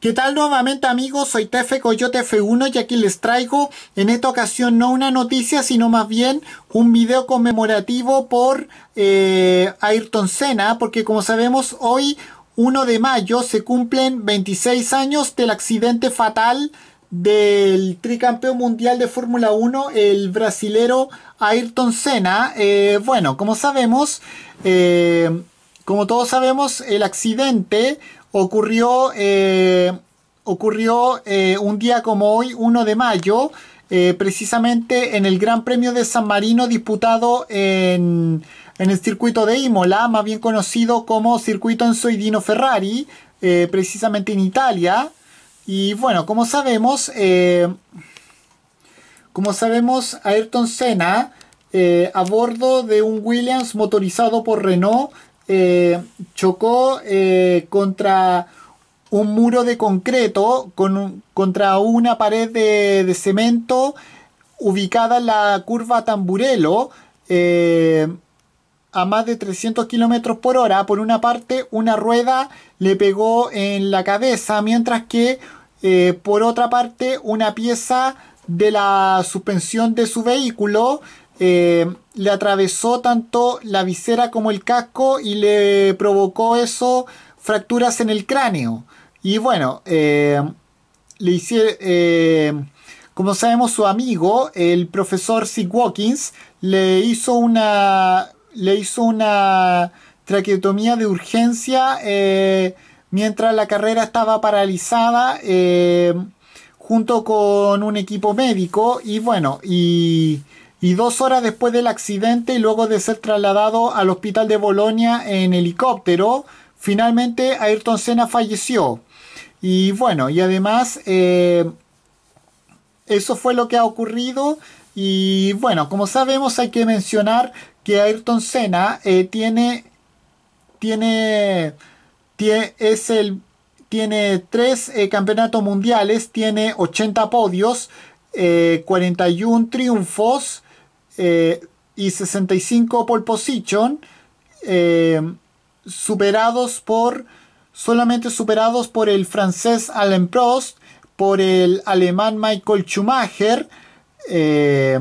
¿Qué tal nuevamente amigos? Soy Tefe Coyote F1 y aquí les traigo en esta ocasión no una noticia sino más bien un video conmemorativo por eh, Ayrton Senna porque como sabemos hoy 1 de mayo se cumplen 26 años del accidente fatal del tricampeón mundial de Fórmula 1 el brasilero Ayrton Senna. Eh, bueno, como sabemos, eh, como todos sabemos el accidente ocurrió, eh, ocurrió eh, un día como hoy, 1 de mayo, eh, precisamente en el Gran Premio de San Marino disputado en, el circuito de Imola, más bien conocido como circuito Soidino Ferrari, precisamente en Italia. Y bueno, como sabemos, como sabemos, Ayrton Senna, a bordo de un Williams motorizado por Renault, eh, chocó eh, contra un muro de concreto, con, contra una pared de, cemento ubicada en la curva Tamburelo. Eh, a más de 300 kilómetros por hora. Por una parte, una rueda le pegó en la cabeza, mientras que por otra parte, una pieza de la suspensión de su vehículo eh, le atravesó tanto la visera como el casco y le provocó eso fracturas en el cráneo. Y bueno, eh, le hicieron, eh, como sabemos, su amigo, el profesor Sig Watkins, le hizo una, le hizo una traqueotomía de urgencia mientras la carrera estaba paralizada. junto con un equipo médico y bueno, y y dos horas después del accidente y luego de ser trasladado al hospital de Bolonia en helicóptero, finalmente Ayrton Senna falleció. Y bueno, y además eh, eso fue lo que ha ocurrido. Y bueno, como sabemos hay que mencionar que Ayrton Senna eh, tiene, tiene, es el, tiene tres eh, campeonatos mundiales, tiene 80 podios, 41 triunfos eh, y 65 pole position, eh, superados por, solamente superados por el francés Alain Prost, por el alemán Michael Schumacher, eh,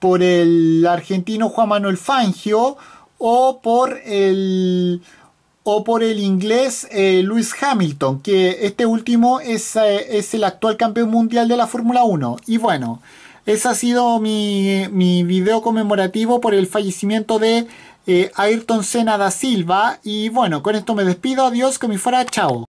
por el argentino Juan Manuel Fangio o por el o por el inglés Luis Hamilton, que este último es, es, el actual campeón mundial de la Fórmula 1. Y bueno, ese ha sido mi, mi video conmemorativo por el fallecimiento de eh, Ayrton Senna da Silva. Y bueno, con esto me despido. Adiós, que me fuera. Chao.